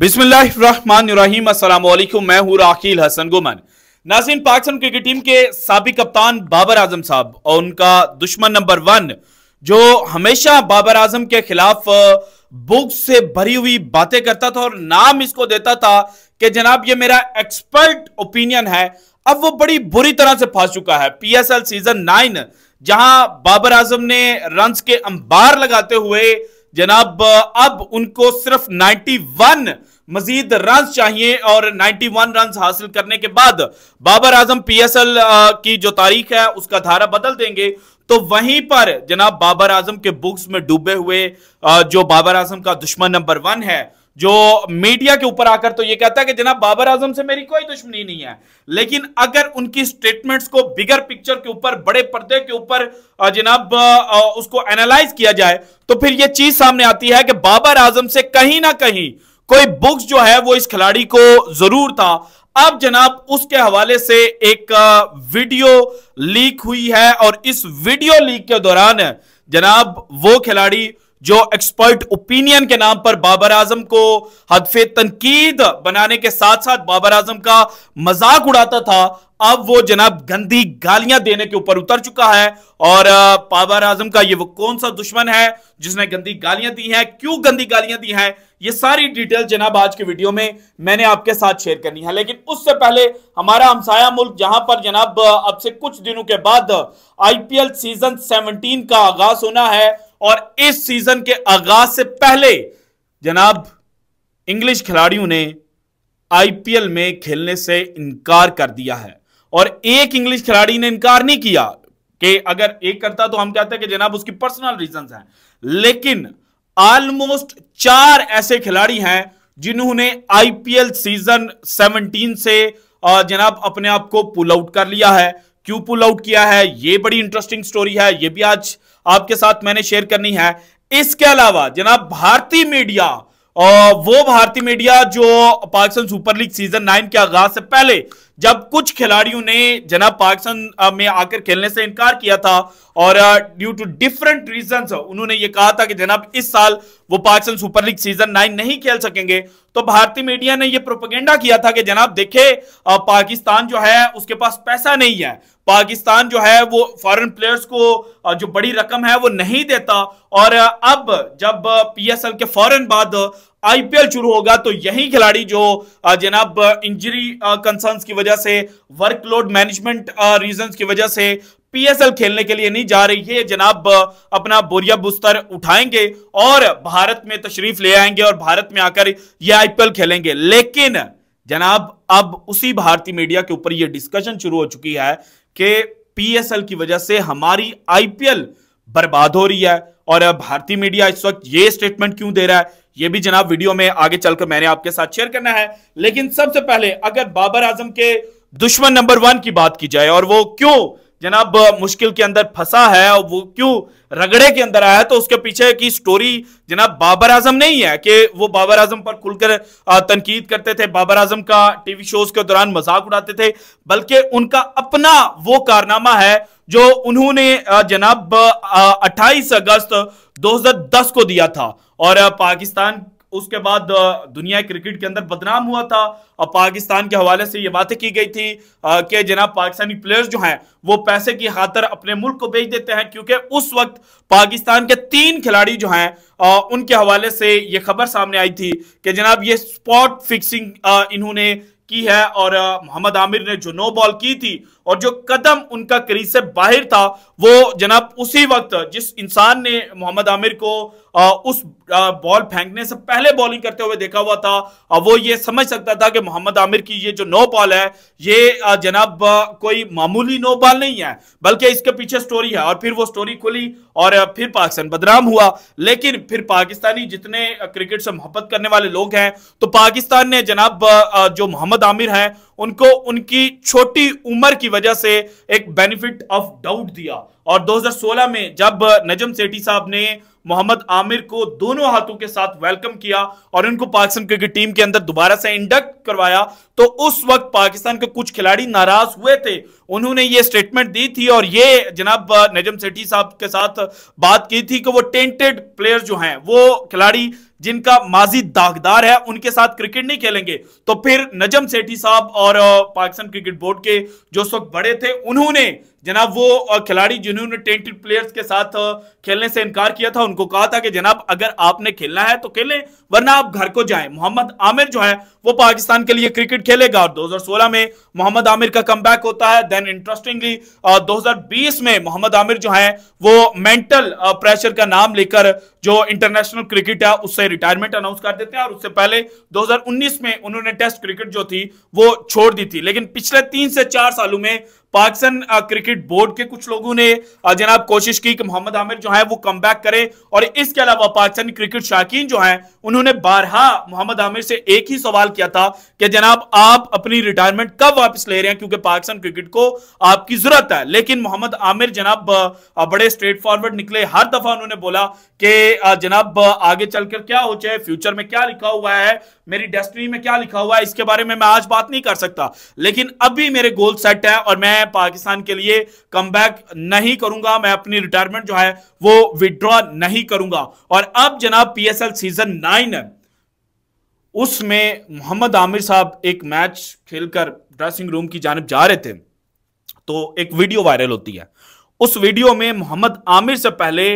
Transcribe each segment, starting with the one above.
बिस्मिल्लाम मैं हूँ राकील हसन गुमन नासिन पाकिस्तान क्रिकेट टीम के सबक कप्तान बाबर आजम साहब और उनका दुश्मन नंबर वन जो हमेशा बाबर आजम के खिलाफ बुक से भरी हुई बातें करता था और नाम इसको देता था कि जनाब ये मेरा एक्सपर्ट ओपिनियन है अब वो बड़ी बुरी तरह से फंस चुका है पीएसएल सीजन नाइन जहां बाबर आजम ने रन के अंबार लगाते हुए जनाब अब उनको सिर्फ 91 मजीद रन चाहिए और 91 रन हासिल करने के बाद बाबर आजम पीएसएल की जो तारीख है उसका धारा बदल देंगे तो वहीं पर जनाब बाबर आजम के बुक्स में डूबे हुए जो बाबर आजम का दुश्मन नंबर वन है जो मीडिया के ऊपर आकर तो ये कहता है कि जनाब बाबर आजम से मेरी कोई दुश्मनी नहीं है लेकिन अगर उनकी स्टेटमेंट्स को बिगर पिक्चर के ऊपर बड़े पर्दे के ऊपर जनाब उसको एनालाइज किया जाए तो फिर ये चीज सामने आती है कि बाबर आजम से कहीं ना कहीं कोई बुक्स जो है वो इस खिलाड़ी को जरूर था अब जनाब उसके हवाले से एक वीडियो लीक हुई है और इस वीडियो लीक के दौरान जनाब वो खिलाड़ी जो एक्सपर्ट ओपिनियन के नाम पर बाबर आजम को हदफे तनकीद बनाने के साथ साथ बाबर आजम का मजाक उड़ाता था अब वो जनाब गंदी गालियां देने के ऊपर उतर चुका है और बाबर आजम का ये वो कौन सा दुश्मन है जिसने गंदी गालियां दी हैं क्यों गंदी गालियां दी हैं ये सारी डिटेल जनाब आज के वीडियो में मैंने आपके साथ शेयर करनी है लेकिन उससे पहले हमारा हमसाया मुल्क जहां पर जनाब अब से कुछ दिनों के बाद आईपीएल सीजन 17 का आगाज होना है और इस सीजन के आगाज से पहले जनाब इंग्लिश खिलाड़ियों ने आईपीएल में खेलने से इनकार कर दिया है और एक इंग्लिश खिलाड़ी ने इनकार नहीं किया कि अगर एक करता तो हम कहते हैं कि जनाब उसकी पर्सनल रीजन हैं लेकिन ऑलमोस्ट चार ऐसे खिलाड़ी हैं जिन्होंने आईपीएल सीजन 17 से जनाब अपने आप को पुल आउट कर लिया है क्यों पुल आउट किया है यह बड़ी इंटरेस्टिंग स्टोरी है यह भी आज आपके साथ मैंने शेयर करनी है इसके अलावा जनाब भारतीय मीडिया वो भारतीय मीडिया जो Pakistan Super League season nine के आगाज से पहले जब कुछ खिलाड़ियों ने जनाब पाकिस्तान में आकर खेलने से इनकार किया था और ड्यू टू डिफरेंट रीजन उन्होंने ये कहा था कि जनाब इस साल वो Pakistan Super League season nine नहीं खेल सकेंगे तो भारतीय मीडिया ने ये प्रोपोगेंडा किया था कि जनाब देखे पाकिस्तान जो है उसके पास पैसा नहीं है पाकिस्तान जो है वो फॉरेन प्लेयर्स को जो बड़ी रकम है वो नहीं देता और अब जब पीएसएल के फौरन बाद आईपीएल शुरू होगा तो यही खिलाड़ी जो जनाब इंजरी कंसर्न्स की वजह से वर्कलोड मैनेजमेंट रीजंस की वजह से पीएसएल खेलने के लिए नहीं जा रही है जनाब अपना बोरिया बुस्तर उठाएंगे और भारत में तशरीफ ले आएंगे और भारत में आकर ये आईपीएल खेलेंगे लेकिन जनाब अब उसी भारतीय मीडिया के ऊपर यह डिस्कशन शुरू हो चुकी है कि पीएसएल की वजह से हमारी आईपीएल बर्बाद हो रही है और भारतीय मीडिया इस वक्त ये स्टेटमेंट क्यों दे रहा है ये भी जनाब वीडियो में आगे चलकर मैंने आपके साथ शेयर करना है लेकिन सबसे पहले अगर बाबर आजम के दुश्मन नंबर वन की बात की जाए और वो क्यों जनाब मुश्किल के अंदर फंसा है और वो क्यों रगड़े के अंदर आया तो उसके पीछे की स्टोरी जनाब बाबर आजम नहीं है कि वो बाबर आजम पर खुलकर तनकीद करते थे बाबर आजम का टीवी शोज के दौरान मजाक उड़ाते थे बल्कि उनका अपना वो कारनामा है जो उन्होंने जनाब 28 अगस्त 2010 को दिया था और पाकिस्तान उसके बाद दुनिया क्रिकेट के अंदर बदनाम हुआ था और पाकिस्तान के हवाले से ये बातें की गई थी कि जनाब पाकिस्तानी प्लेयर्स जो हैं वो पैसे की खातर अपने मुल्क को बेच देते हैं क्योंकि उस वक्त पाकिस्तान के तीन खिलाड़ी जो हैं उनके हवाले से ये खबर सामने आई थी कि जनाब ये स्पॉट फिक्सिंग इन्होंने की है और मोहम्मद आमिर ने जो नो बॉल की थी और जो कदम उनका करीज से बाहर था वो जनाब उसी वक्त जिस इंसान ने मोहम्मद आमिर को आ, उस बॉल फेंकने से पहले बॉलिंग करते हुए देखा हुआ था आ, वो ये समझ सकता था कि मोहम्मद आमिर की ये जो नो बॉल है ये जनाब कोई मामूली नो बॉल नहीं है बल्कि इसके पीछे स्टोरी है और फिर वो स्टोरी खुली और फिर पाकिस्तान बदनाम हुआ लेकिन फिर पाकिस्तानी जितने क्रिकेट से मोहब्बत करने वाले लोग हैं तो पाकिस्तान ने जनाब जो मोहम्मद आमिर हैं उनको उनकी छोटी उम्र की वजह से एक बेनिफिट ऑफ डाउट दिया और 2016 में जब नजम सेठी साहब ने मोहम्मद आमिर को दोनों हाथों के साथ वेलकम किया और इनको पाकिस्तान क्रिकेट टीम के अंदर दोबारा से इंडक्ट करवाया तो उस वक्त पाकिस्तान के कुछ खिलाड़ी नाराज हुए थे उन्होंने ये स्टेटमेंट दी थी और ये जनाब नजम सेठी साहब के साथ बात की थी कि वो टेंटेड प्लेयर जो हैं वो खिलाड़ी जिनका माजी दागदार है उनके साथ क्रिकेट नहीं खेलेंगे तो फिर नजम सेठी साहब और पाकिस्तान क्रिकेट बोर्ड के जो उस बड़े थे उन्होंने जनाब वो खिलाड़ी जिन्होंने टेंटेड प्लेयर्स के साथ खेलने से इनकार किया था उनको कहा था कि जनाब अगर आपने खेलना है तो खेलें वरना आप घर को जाएं मोहम्मद आमिर जो है वो पाकिस्तान के लिए क्रिकेट खेलेगा और 2016 में मोहम्मद आमिर का कम होता है देन इंटरेस्टिंगली दो में मोहम्मद आमिर जो है वो मेंटल प्रेशर का नाम लेकर जो इंटरनेशनल क्रिकेट है उससे रिटायरमेंट अनाउंस कर देते हैं और उससे पहले दो में उन्होंने टेस्ट क्रिकेट जो थी वो छोड़ दी थी लेकिन पिछले तीन से चार सालों में पाकिस्तान क्रिकेट बोर्ड के कुछ लोगों ने जनाब कोशिश की कि मोहम्मद आमिर जो है वो कम करें और इसके अलावा पाकिस्तान क्रिकेट शाकिन जो है उन्होंने बारहा मोहम्मद आमिर से एक ही सवाल किया था कि जनाब आप अपनी रिटायरमेंट कब वापस ले रहे हैं क्योंकि पाकिस्तान क्रिकेट को आपकी जरूरत है लेकिन मोहम्मद आमिर जनाब बड़े स्ट्रेट फॉरवर्ड निकले हर दफा उन्होंने बोला कि जनाब आगे चलकर क्या हो जाए फ्यूचर में क्या लिखा हुआ है मेरी डेस्टिनी में क्या लिखा हुआ है इसके बारे में मैं आज बात नहीं कर सकता लेकिन अभी मेरे गोल सेट है और मैं पाकिस्तान के लिए कम नहीं करूंगा मैं अपनी रिटायरमेंट जो है वो विदड्रॉ नहीं करूंगा और अब जनाब पीएसएल सीजन नाइन है उसमें मोहम्मद आमिर साहब एक मैच खेलकर ड्रेसिंग रूम की जानब जा रहे थे तो एक वीडियो वायरल होती है उस वीडियो में मोहम्मद आमिर से पहले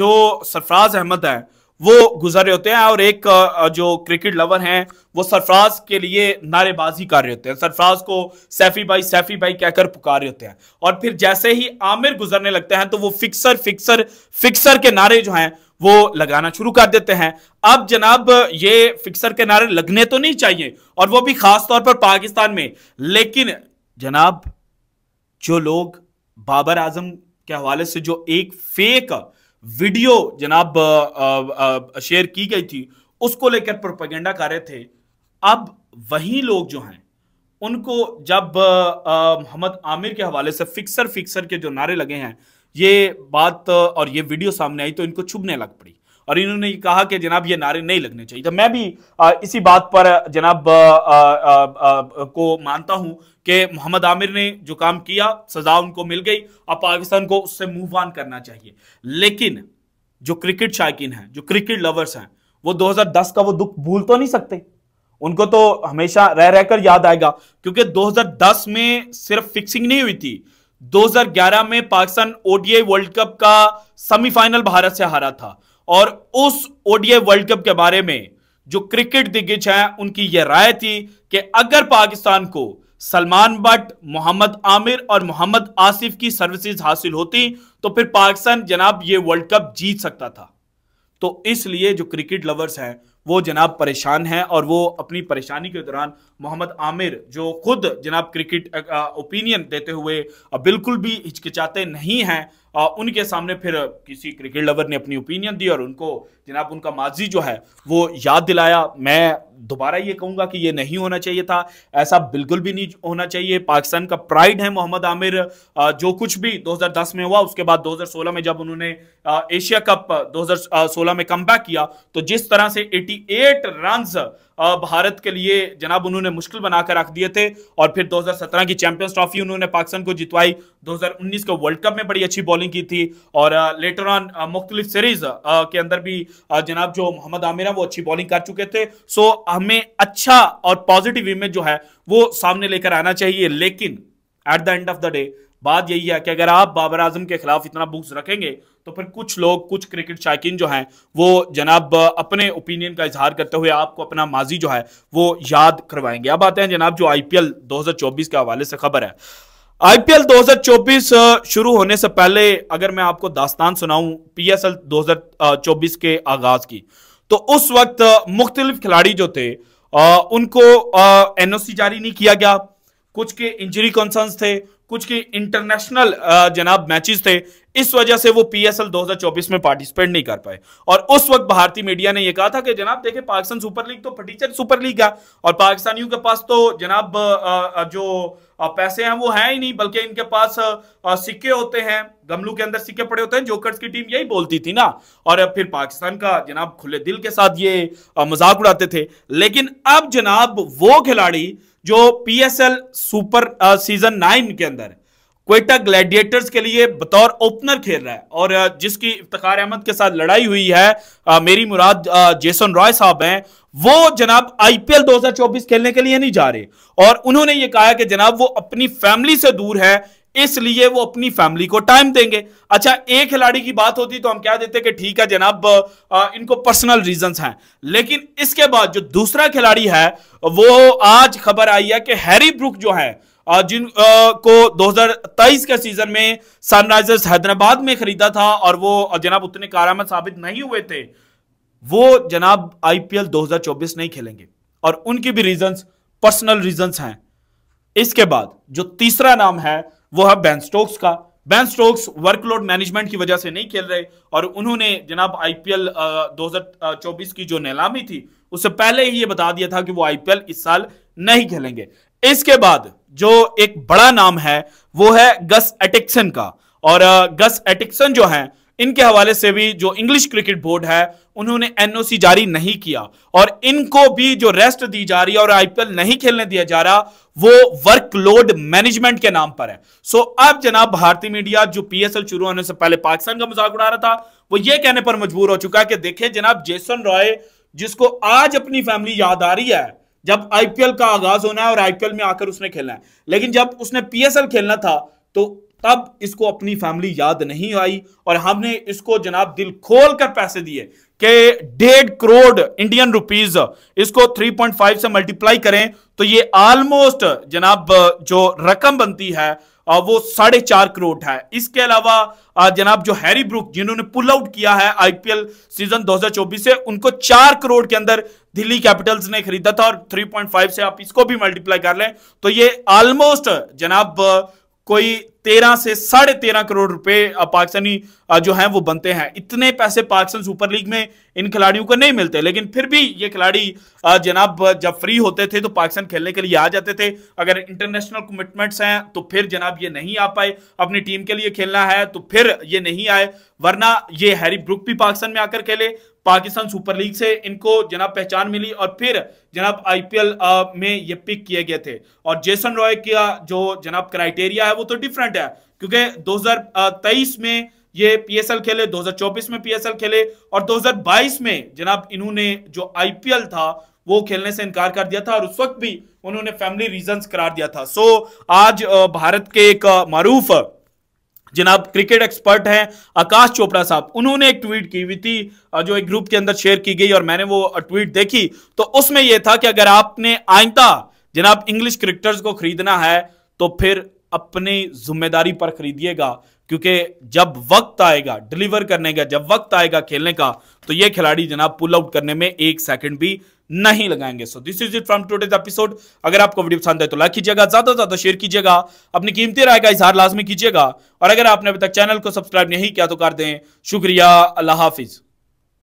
जो सरफराज अहमद है वो गुजर रहे होते हैं और एक जो क्रिकेट लवर हैं वो सरफराज के लिए नारेबाजी कर रहे होते हैं सरफराज को सैफी भाई सैफी भाई कहकर पुकार रहे होते हैं और फिर जैसे ही आमिर गुजरने लगते हैं तो वो फिक्सर फिक्सर फिक्सर के नारे जो हैं वो लगाना शुरू कर देते हैं अब जनाब ये फिक्सर के नारे लगने तो नहीं चाहिए और वो भी खास तौर पर पाकिस्तान में लेकिन जनाब जो लोग बाबर आजम के हवाले से जो एक फेक वीडियो जनाब शेयर की गई थी उसको लेकर प्रोपेगेंडा कर रहे थे अब वही लोग जो हैं उनको जब मोहम्मद आमिर के हवाले से फिक्सर फिक्सर के जो नारे लगे हैं ये बात और ये वीडियो सामने आई तो इनको छुपने लग पड़ी और इन्होंने कहा कि जनाब ये नारे नहीं लगने चाहिए तो मैं भी इसी बात पर जनाब आ, आ, आ, को मानता हूं कि मोहम्मद आमिर ने जो काम किया सजा उनको मिल गई अब पाकिस्तान को उससे मूव ऑन करना चाहिए लेकिन जो क्रिकेट शायकीन हैं जो क्रिकेट लवर्स हैं वो 2010 का वो दुख भूल तो नहीं सकते उनको तो हमेशा रह रहकर याद आएगा क्योंकि 2010 में सिर्फ फिक्सिंग नहीं हुई थी 2011 में पाकिस्तान ओडीआई वर्ल्ड कप का सेमीफाइनल भारत से हारा था और उस ओडीआई वर्ल्ड कप के बारे में जो क्रिकेट दिग्गज हैं उनकी यह राय थी कि अगर पाकिस्तान को सलमान भट्ट मोहम्मद आमिर और मोहम्मद आसिफ की सर्विसेज हासिल होती तो फिर पाकिस्तान जनाब ये वर्ल्ड कप जीत सकता था तो इसलिए जो क्रिकेट लवर्स हैं वो जनाब परेशान हैं और वो अपनी परेशानी के दौरान मोहम्मद आमिर जो खुद जनाब क्रिकेट ओपिनियन देते हुए बिल्कुल भी हिचकिचाते नहीं हैं उनके सामने फिर किसी क्रिकेट लवर ने अपनी ओपिनियन दी और उनको जनाब उनका माजी जो है वो याद दिलाया मैं दोबारा ये कहूंगा कि ये नहीं होना चाहिए था ऐसा बिल्कुल भी नहीं होना चाहिए पाकिस्तान का प्राइड है मोहम्मद आमिर जो कुछ भी 2010 में हुआ उसके बाद 2016 में जब उन्होंने एशिया कप 2016 में कम किया तो जिस तरह से 88 रन भारत के लिए जनाब उन्होंने मुश्किल बनाकर रख दिए थे और फिर 2017 की चैंपियंस ट्रॉफी उन्होंने पाकिस्तान को जितवाई 2019 के वर्ल्ड कप में बड़ी अच्छी बॉलिंग की थी और लेटर ऑन मुख्तलिफ सीरीज के अंदर भी जनाब जो मोहम्मद आमिर है वो अच्छी बॉलिंग कर चुके थे सो हमें अच्छा और पॉजिटिव इमेज जो है वो सामने लेकर आना चाहिए लेकिन at the end of the day बात यही है कि अगर आप बाबर आजम के खिलाफ इतना बुक्स रखेंगे तो फिर कुछ लोग कुछ क्रिकेट शायकीन जो हैं वो जनाब अपने ओपिनियन का इजहार करते हुए आपको अपना माजी जो है वो याद करवाएंगे अब आते हैं जनाब जो आई पी एल दो हजार चौबीस के हवाले से खबर है आईपीएल 2024 शुरू होने से पहले अगर मैं आपको दास्तान सुनाऊं पीएसएल 2024 के आगाज की तो उस वक्त मुख्तलिफ खिलाड़ी जो थे एन उनको एनओसी जारी नहीं किया गया कुछ के इंजरी कॉन्सर्स थे कुछ के इंटरनेशनल जनाब मैचेस थे इस वजह से वो पीएसएल 2024 में पार्टिसिपेट नहीं कर पाए और उस वक्त भारतीय मीडिया ने ये कहा था कि जनाब देखे पाकिस्तान सुपर लीग तो फटीचर सुपर लीग है और पाकिस्तानियों के पास तो जनाब जो पैसे हैं वो हैं ही नहीं बल्कि इनके पास सिक्के होते हैं गमलू के अंदर सिक्के पड़े होते हैं जोकर्स की टीम यही बोलती थी ना और अब फिर पाकिस्तान का जनाब खुले दिल के साथ ये मजाक उड़ाते थे लेकिन अब जनाब वो खिलाड़ी जो पीएसएल सुपर सीजन नाइन के अंदर क्वेटा ग्लैडिएटर्स के लिए बतौर ओपनर खेल रहा है और जिसकी इफ्तार अहमद के साथ लड़ाई हुई है आ, मेरी मुराद आ, जेसन रॉय साहब हैं वो जनाब आईपीएल 2024 खेलने के लिए नहीं जा रहे और उन्होंने ये कहा कि जनाब वो अपनी फैमिली से दूर है इसलिए वो अपनी फैमिली को टाइम देंगे अच्छा एक खिलाड़ी की बात होती तो हम क्या देते कि ठीक है जनाब इनको पर्सनल रीजंस हैं लेकिन इसके बाद जो दूसरा खिलाड़ी है वो आज खबर आई है कि हैरी ब्रुक जो है जिन आ, को 2023 के सीजन में सनराइजर्स हैदराबाद में खरीदा था और वो जनाब उतने कारामद साबित नहीं हुए थे वो जनाब आईपीएल 2024 नहीं खेलेंगे और उनकी भी रीजंस पर्सनल रीजंस हैं इसके बाद जो तीसरा नाम है वो है बैन स्टोक्स का बैन स्टोक्स वर्कलोड मैनेजमेंट की वजह से नहीं खेल रहे और उन्होंने जनाब आईपीएल 2024 की जो नीलामी थी उससे पहले ही ये बता दिया था कि वो आईपीएल इस साल नहीं खेलेंगे इसके बाद जो एक बड़ा नाम है वो है गस एटिक्सन का और गस एटिक्सन जो है इनके हवाले से भी जो इंग्लिश क्रिकेट बोर्ड है उन्होंने एनओसी जारी नहीं किया और इनको भी जो रेस्ट दी जा रही है और आईपीएल नहीं खेलने दिया जा रहा वो वर्कलोड मैनेजमेंट के नाम पर है सो अब जनाब भारतीय मीडिया जो पीएसएल शुरू होने से पहले पाकिस्तान का मजाक उड़ा रहा था वो ये कहने पर मजबूर हो चुका है कि देखे जनाब जेसन रॉय जिसको आज अपनी फैमिली याद आ रही है जब आईपीएल का आगाज होना है और आईपीएल में आकर उसने खेलना है लेकिन जब उसने पीएसएल खेलना था तो तब इसको अपनी फैमिली याद नहीं आई और हमने इसको जनाब दिल खोल कर पैसे दिए कि डेढ़ करोड़ इंडियन रुपीज इसको 3.5 से मल्टीप्लाई करें तो ये ऑलमोस्ट जनाब जो रकम बनती है वो साढ़े चार करोड़ है इसके अलावा जनाब जो हैरी ब्रुक जिन्होंने पुल आउट किया है आईपीएल सीजन 2024 से उनको चार करोड़ के अंदर दिल्ली कैपिटल्स ने खरीदा था और 3.5 से आप इसको भी मल्टीप्लाई कर लें तो ये ऑलमोस्ट जनाब कोई तेरह से साढ़े तेरह करोड़ रुपए पाकिस्तानी जो हैं वो बनते हैं इतने पैसे पाकिस्तान सुपर लीग में इन खिलाड़ियों को नहीं मिलते लेकिन फिर भी ये खिलाड़ी जनाब जब फ्री होते थे तो पाकिस्तान खेलने के लिए आ जाते थे अगर इंटरनेशनल कमिटमेंट्स हैं तो फिर जनाब ये नहीं आ पाए अपनी टीम के लिए खेलना है तो फिर ये नहीं आए वरना ये हैरी ब्रुक भी पाकिस्तान में आकर खेले पाकिस्तान सुपर लीग से इनको जनाब पहचान मिली और फिर जनाब आईपीएल में ये पिक किए गए थे और जेसन रॉय का जो जनाब क्राइटेरिया है वो तो डिफरेंट है क्योंकि 2023 में ये पीएसएल खेले 2024 में पीएसएल खेले और 2022 में जनाब इन्होंने जो आईपीएल था वो खेलने से इनकार कर दिया था और उस वक्त भी उन्होंने फैमिली रीजन करार दिया था सो आज भारत के एक मरूफ जनाब क्रिकेट एक्सपर्ट हैं आकाश चोपड़ा साहब उन्होंने एक ट्वीट की हुई थी जो एक ग्रुप के अंदर शेयर की गई और मैंने वो ट्वीट देखी तो उसमें यह था कि अगर आपने आइंदा जनाब इंग्लिश क्रिकेटर्स को खरीदना है तो फिर अपनी जिम्मेदारी पर खरीदिएगा क्योंकि जब वक्त आएगा डिलीवर करने का जब वक्त आएगा खेलने का तो ये खिलाड़ी जनाब पुल आउट करने में एक सेकंड भी नहीं लगाएंगे so this is it from today's episode अगर आपको वीडियो पसंद है तो लाइक कीजिएगा ज्यादा से ज्यादा शेयर कीजिएगा अपनी कीमती राय का इजहार लाजमी कीजिएगा और अगर आपने अभी तक चैनल को सब्सक्राइब नहीं किया तो कर दें शुक्रिया अल्लाह हाफिज़